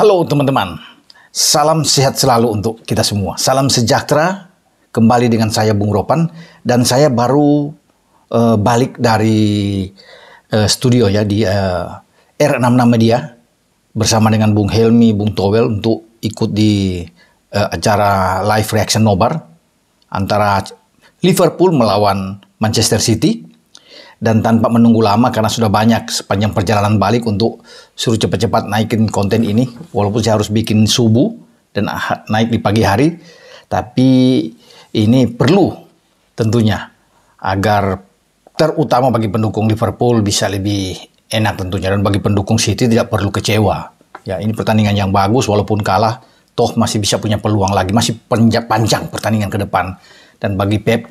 Halo teman-teman, salam sehat selalu untuk kita semua. Salam sejahtera, kembali dengan saya Bung Ropan dan saya baru uh, balik dari uh, studio ya di uh, eh, R66 Media bersama dengan Bung Helmi, Bung Towel untuk ikut di uh, acara live reaction nobar antara Liverpool melawan Manchester City dan tanpa menunggu lama karena sudah banyak sepanjang perjalanan balik untuk suruh cepat-cepat naikin konten ini walaupun saya harus bikin subuh dan ah, naik di pagi hari tapi ini perlu tentunya agar terutama bagi pendukung Liverpool bisa lebih enak tentunya dan bagi pendukung City tidak perlu kecewa ya ini pertandingan yang bagus walaupun kalah toh masih bisa punya peluang lagi masih panjang, panjang pertandingan ke depan dan bagi Pep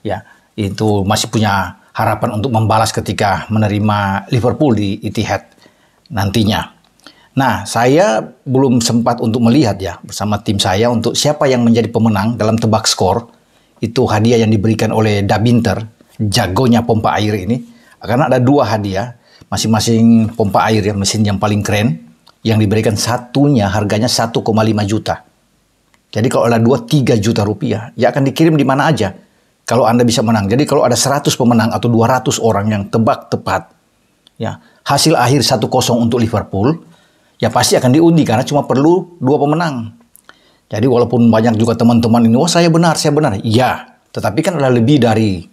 ya itu masih punya harapan untuk membalas ketika menerima Liverpool di Etihad nantinya. Nah, saya belum sempat untuk melihat ya bersama tim saya untuk siapa yang menjadi pemenang dalam tebak skor. Itu hadiah yang diberikan oleh Dabinter, jagonya pompa air ini. Karena ada dua hadiah, masing-masing pompa air yang mesin yang paling keren. Yang diberikan satunya harganya 1,5 juta. Jadi kalau ada dua, 3 juta rupiah. Ya akan dikirim di mana aja kalau Anda bisa menang. Jadi kalau ada 100 pemenang atau 200 orang yang tebak tepat, ya hasil akhir 1-0 untuk Liverpool, ya pasti akan diundi karena cuma perlu dua pemenang. Jadi walaupun banyak juga teman-teman ini, wah oh, saya benar, saya benar. iya. tetapi kan ada lebih dari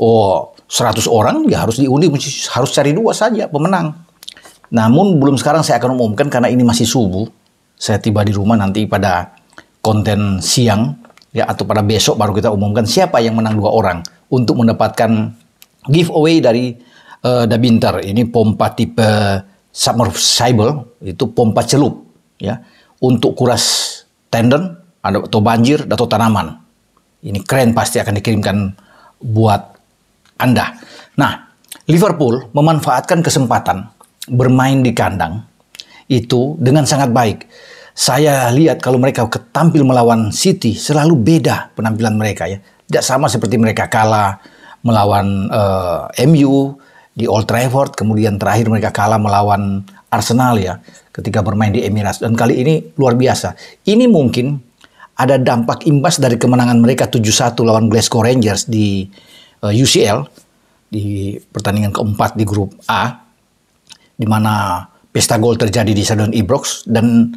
oh 100 orang ya harus diundi, harus cari dua saja pemenang. Namun belum sekarang saya akan umumkan karena ini masih subuh. Saya tiba di rumah nanti pada konten siang ya atau pada besok baru kita umumkan siapa yang menang dua orang untuk mendapatkan giveaway dari uh, eh, Dabinter. Ini pompa tipe submersible itu pompa celup ya untuk kuras tendon atau banjir atau tanaman. Ini keren pasti akan dikirimkan buat Anda. Nah, Liverpool memanfaatkan kesempatan bermain di kandang itu dengan sangat baik saya lihat kalau mereka ketampil melawan City selalu beda penampilan mereka ya. Tidak sama seperti mereka kalah melawan uh, eh, MU di Old Trafford, kemudian terakhir mereka kalah melawan Arsenal ya ketika bermain di Emirates dan kali ini luar biasa. Ini mungkin ada dampak imbas dari kemenangan mereka 7-1 lawan Glasgow Rangers di uh, eh, UCL di pertandingan keempat di grup A di mana pesta gol terjadi di Stadion Ibrox dan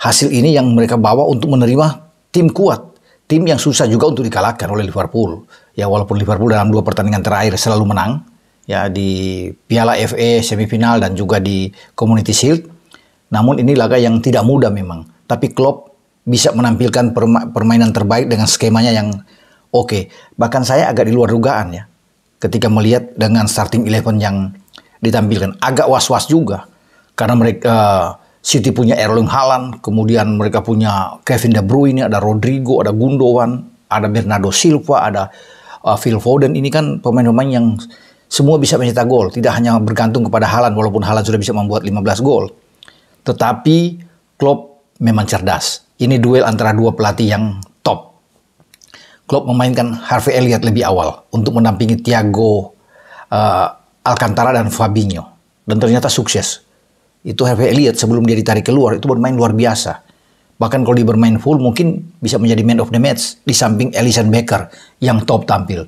hasil ini yang mereka bawa untuk menerima tim kuat, tim yang susah juga untuk dikalahkan oleh Liverpool. Ya walaupun Liverpool dalam dua pertandingan terakhir selalu menang ya di Piala FA semifinal dan juga di Community Shield. Namun ini laga yang tidak mudah memang, tapi Klopp bisa menampilkan permainan terbaik dengan skemanya yang oke. Okay. Bahkan saya agak di luar dugaan ya ketika melihat dengan starting eleven yang ditampilkan agak was-was juga karena mereka uh, eh, City punya Erling Haaland, kemudian mereka punya Kevin De Bruyne, ada Rodrigo, ada Gundogan, ada Bernardo Silva, ada uh, Phil Foden. Ini kan pemain-pemain yang semua bisa mencetak gol, tidak hanya bergantung kepada Haaland walaupun Haaland sudah bisa membuat 15 gol. Tetapi Klopp memang cerdas. Ini duel antara dua pelatih yang top. Klopp memainkan Harvey Elliott lebih awal untuk mendampingi Thiago uh, Alcantara dan Fabinho dan ternyata sukses. Itu Harvey Elliott sebelum dia ditarik keluar itu bermain luar biasa. Bahkan kalau dia bermain full mungkin bisa menjadi man of the match di samping Ellison Becker yang top tampil.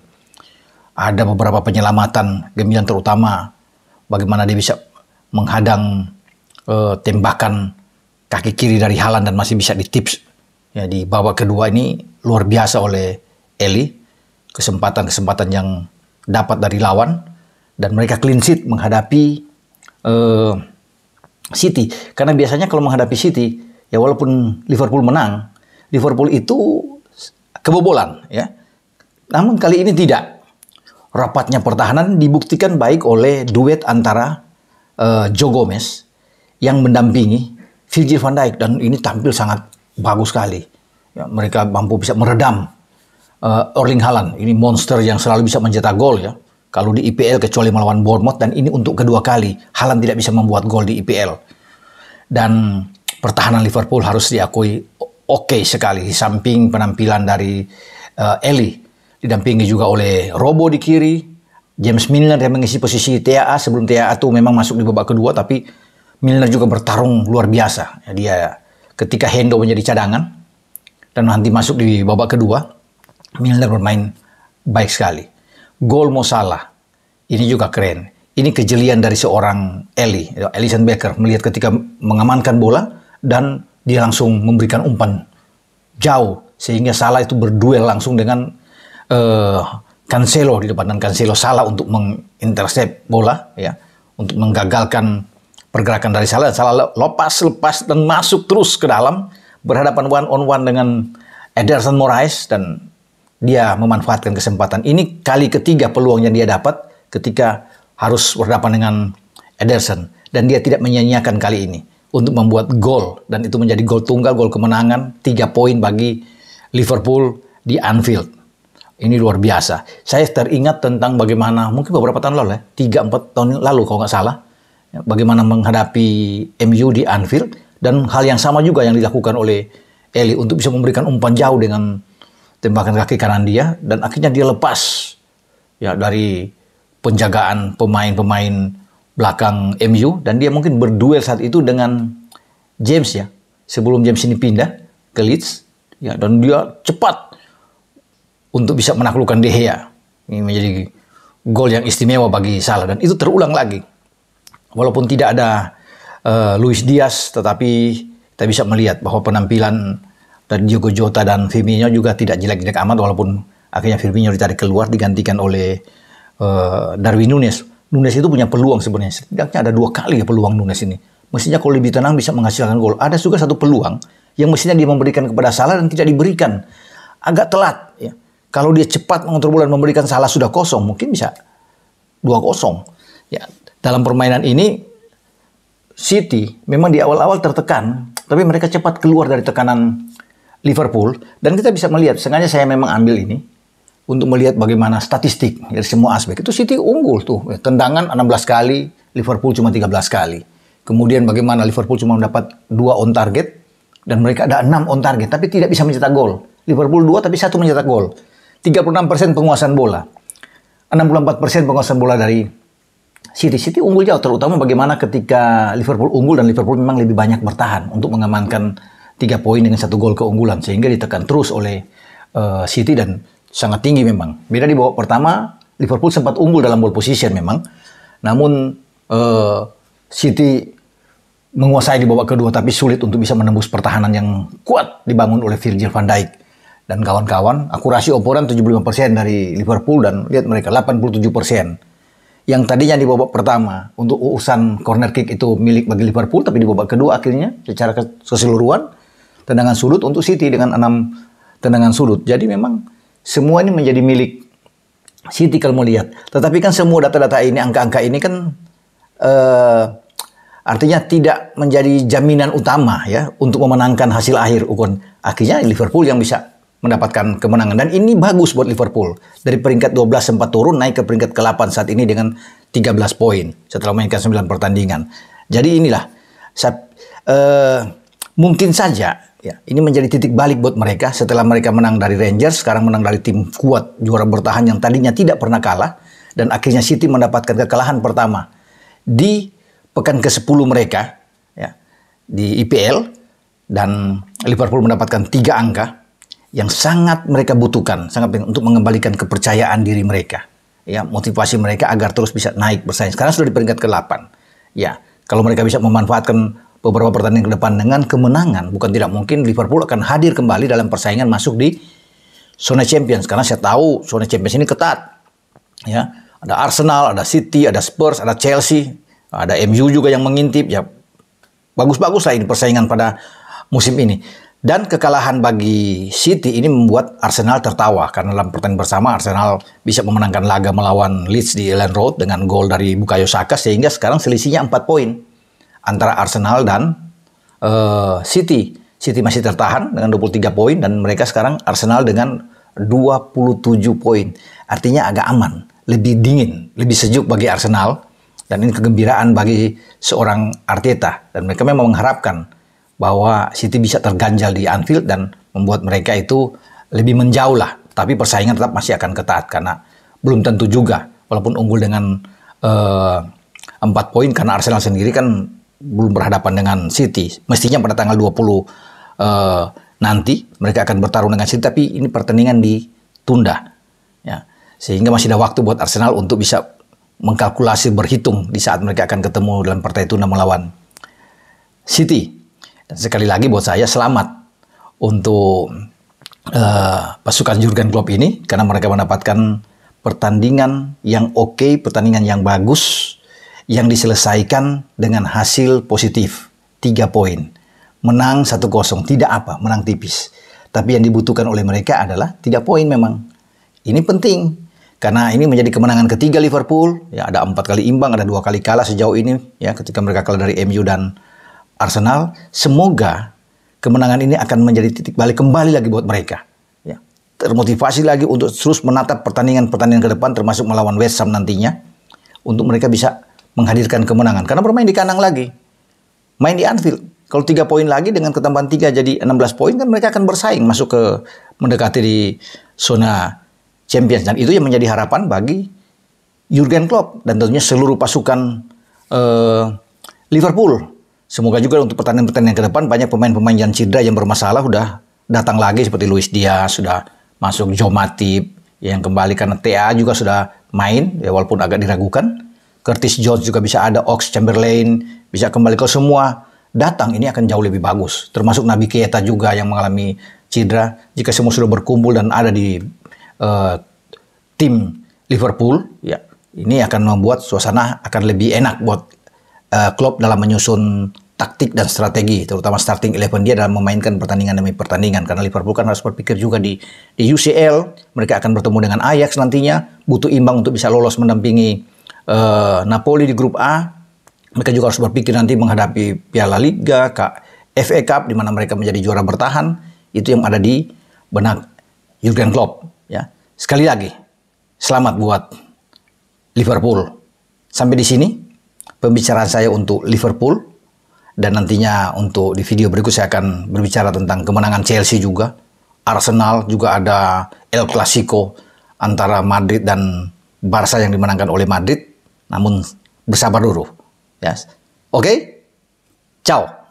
Ada beberapa penyelamatan gemilang terutama bagaimana dia bisa menghadang uh, tembakan kaki kiri dari Halan dan masih bisa ditips ya di babak kedua ini luar biasa oleh Eli kesempatan-kesempatan yang dapat dari lawan dan mereka clean sheet menghadapi uh, City. Karena biasanya kalau menghadapi City, ya walaupun Liverpool menang, Liverpool itu kebobolan ya. Namun kali ini tidak. Rapatnya pertahanan dibuktikan baik oleh duet antara uh, Joe Gomez yang mendampingi Virgil van Dijk dan ini tampil sangat bagus sekali. Ya, mereka mampu bisa meredam uh, Erling Haaland. Ini monster yang selalu bisa mencetak gol ya kalau di IPL kecuali melawan Bournemouth dan ini untuk kedua kali Haaland tidak bisa membuat gol di IPL dan pertahanan Liverpool harus diakui oke okay sekali di samping penampilan dari uh, Eli didampingi juga oleh Robo di kiri James Milner yang mengisi posisi TAA sebelum TAA itu memang masuk di babak kedua tapi Milner juga bertarung luar biasa dia ketika Hendo menjadi cadangan dan nanti masuk di babak kedua Milner bermain baik sekali gol mau Salah. Ini juga keren. Ini kejelian dari seorang Eli, Elisen ya, Becker melihat ketika mengamankan bola dan dia langsung memberikan umpan jauh sehingga Salah itu berduel langsung dengan uh, Cancelo di depan dan Cancelo salah untuk mengintercept bola ya untuk menggagalkan pergerakan dari Salah Salah lepas lepas dan masuk terus ke dalam berhadapan one on one dengan Ederson Moraes dan dia memanfaatkan kesempatan. Ini kali ketiga peluang yang dia dapat ketika harus berhadapan dengan Ederson. Dan dia tidak menyanyiakan kali ini untuk membuat gol. Dan itu menjadi gol tunggal, gol kemenangan, tiga poin bagi Liverpool di Anfield. Ini luar biasa. Saya teringat tentang bagaimana, mungkin beberapa tahun lalu ya, tiga empat tahun lalu kalau nggak salah, ya, bagaimana menghadapi MU di Anfield. Dan hal yang sama juga yang dilakukan oleh Eli untuk bisa memberikan umpan jauh dengan tembakan kaki kanan dia dan akhirnya dia lepas ya dari penjagaan pemain-pemain belakang MU dan dia mungkin berduel saat itu dengan James ya sebelum James ini pindah ke Leeds ya dan dia cepat untuk bisa menaklukkan De Gea ini menjadi gol yang istimewa bagi Salah dan itu terulang lagi walaupun tidak ada uh, Luis Diaz tetapi kita bisa melihat bahwa penampilan dan Diogo Jota dan Firmino juga tidak jelek-jelek amat walaupun akhirnya Firmino ditarik keluar digantikan oleh uh, Darwin Nunes. Nunes itu punya peluang sebenarnya. Setidaknya ada dua kali ya peluang Nunes ini. Mestinya kalau lebih tenang bisa menghasilkan gol. Ada juga satu peluang yang mestinya dia memberikan kepada Salah dan tidak diberikan. Agak telat ya. Kalau dia cepat mengontrol bola dan memberikan Salah sudah kosong, mungkin bisa dua kosong. Ya, dalam permainan ini City memang di awal-awal tertekan, tapi mereka cepat keluar dari tekanan Liverpool dan kita bisa melihat sengaja saya memang ambil ini untuk melihat bagaimana statistik dari semua aspek itu City unggul tuh eh, tendangan 16 kali Liverpool cuma 13 kali kemudian bagaimana Liverpool cuma mendapat dua on target dan mereka ada enam on target tapi tidak bisa mencetak gol Liverpool dua tapi satu mencetak gol 36% penguasaan bola 64% penguasaan bola dari City City unggul jauh terutama bagaimana ketika Liverpool unggul dan Liverpool memang lebih banyak bertahan untuk mengamankan tiga poin dengan satu gol keunggulan sehingga ditekan terus oleh uh, City dan sangat tinggi memang. Beda di babak pertama Liverpool sempat unggul dalam ball position memang, namun uh, City menguasai di babak kedua tapi sulit untuk bisa menembus pertahanan yang kuat dibangun oleh Virgil van Dijk dan kawan-kawan. Akurasi operan 75% dari Liverpool dan lihat mereka 87%. Yang tadinya di babak pertama untuk urusan corner kick itu milik bagi Liverpool tapi di babak kedua akhirnya secara keseluruhan tendangan sudut untuk City dengan enam tendangan sudut. Jadi memang semua ini menjadi milik City kalau mau lihat. Tetapi kan semua data-data ini, angka-angka ini kan uh, artinya tidak menjadi jaminan utama ya untuk memenangkan hasil akhir ukon. Akhirnya Liverpool yang bisa mendapatkan kemenangan dan ini bagus buat Liverpool. Dari peringkat 12 sempat turun naik ke peringkat ke-8 saat ini dengan 13 poin setelah memainkan 9 pertandingan. Jadi inilah saya, uh, eh, mungkin saja Ya, ini menjadi titik balik buat mereka setelah mereka menang dari Rangers, sekarang menang dari tim kuat juara bertahan yang tadinya tidak pernah kalah dan akhirnya City mendapatkan kekalahan pertama di pekan ke-10 mereka ya, di IPL e dan Liverpool mendapatkan tiga angka yang sangat mereka butuhkan sangat penting untuk mengembalikan kepercayaan diri mereka ya motivasi mereka agar terus bisa naik bersaing sekarang sudah di peringkat ke-8 ya kalau mereka bisa memanfaatkan beberapa pertandingan ke depan dengan kemenangan, bukan tidak mungkin Liverpool akan hadir kembali dalam persaingan masuk di zona Champions karena saya tahu zona Champions ini ketat. Ya, ada Arsenal, ada City, ada Spurs, ada Chelsea, ada MU juga yang mengintip ya. Bagus-bagus lah ini persaingan pada musim ini. Dan kekalahan bagi City ini membuat Arsenal tertawa karena dalam pertandingan bersama Arsenal bisa memenangkan laga melawan Leeds di Elland Road dengan gol dari Bukayo Saka sehingga sekarang selisihnya 4 poin antara Arsenal dan uh, City. City masih tertahan dengan 23 poin dan mereka sekarang Arsenal dengan 27 poin. Artinya agak aman, lebih dingin, lebih sejuk bagi Arsenal dan ini kegembiraan bagi seorang Arteta dan mereka memang mengharapkan bahwa City bisa terganjal di Anfield dan membuat mereka itu lebih menjauh lah. Tapi persaingan tetap masih akan ketat karena belum tentu juga walaupun unggul dengan eh, empat uh, 4 poin karena Arsenal sendiri kan belum berhadapan dengan City. Mestinya pada tanggal 20 uh, eh, nanti mereka akan bertarung dengan City, tapi ini pertandingan ditunda. Ya. Sehingga masih ada waktu buat Arsenal untuk bisa mengkalkulasi berhitung di saat mereka akan ketemu dalam partai tunda melawan City. Dan sekali lagi buat saya selamat untuk uh, pasukan Jurgen Klopp ini karena mereka mendapatkan pertandingan yang oke, okay, pertandingan yang bagus yang diselesaikan dengan hasil positif. Tiga poin. Menang 1-0. Tidak apa, menang tipis. Tapi yang dibutuhkan oleh mereka adalah tiga poin memang. Ini penting. Karena ini menjadi kemenangan ketiga Liverpool. Ya, ada empat kali imbang, ada dua kali kalah sejauh ini. Ya, ketika mereka kalah dari MU dan Arsenal. Semoga kemenangan ini akan menjadi titik balik kembali lagi buat mereka. Ya, termotivasi lagi untuk terus menatap pertandingan-pertandingan ke depan, termasuk melawan West Ham nantinya, untuk mereka bisa menghadirkan kemenangan. Karena bermain di kandang lagi. Main di Anfield. Kalau tiga poin lagi dengan ketambahan tiga jadi 16 poin kan mereka akan bersaing masuk ke mendekati di zona Champions dan itu yang menjadi harapan bagi Jurgen Klopp dan tentunya seluruh pasukan uh, Liverpool. Semoga juga untuk pertandingan-pertandingan ke depan banyak pemain-pemain yang cedera yang bermasalah sudah datang lagi seperti Luis Diaz sudah masuk Jomatip yang kembali karena TA juga sudah main ya walaupun agak diragukan Curtis George juga bisa ada, Ox Chamberlain bisa kembali ke semua datang ini akan jauh lebih bagus. Termasuk Nabi Keita juga yang mengalami cedera. Jika semua sudah berkumpul dan ada di uh, tim Liverpool, ya ini akan membuat suasana akan lebih enak buat uh, Klopp dalam menyusun taktik dan strategi, terutama starting eleven dia dalam memainkan pertandingan demi pertandingan. Karena Liverpool kan harus berpikir juga di di UCL, mereka akan bertemu dengan Ajax nantinya, butuh imbang untuk bisa lolos mendampingi Eh, Napoli di grup A, mereka juga harus berpikir nanti menghadapi Piala Liga, FA Cup di mana mereka menjadi juara bertahan, itu yang ada di benak Jurgen Klopp ya. Sekali lagi, selamat buat Liverpool. Sampai di sini pembicaraan saya untuk Liverpool dan nantinya untuk di video berikut saya akan berbicara tentang kemenangan Chelsea juga. Arsenal juga ada El Clasico antara Madrid dan Barca yang dimenangkan oleh Madrid namun bersabar dulu. Yes. Oke? Okay? Ciao.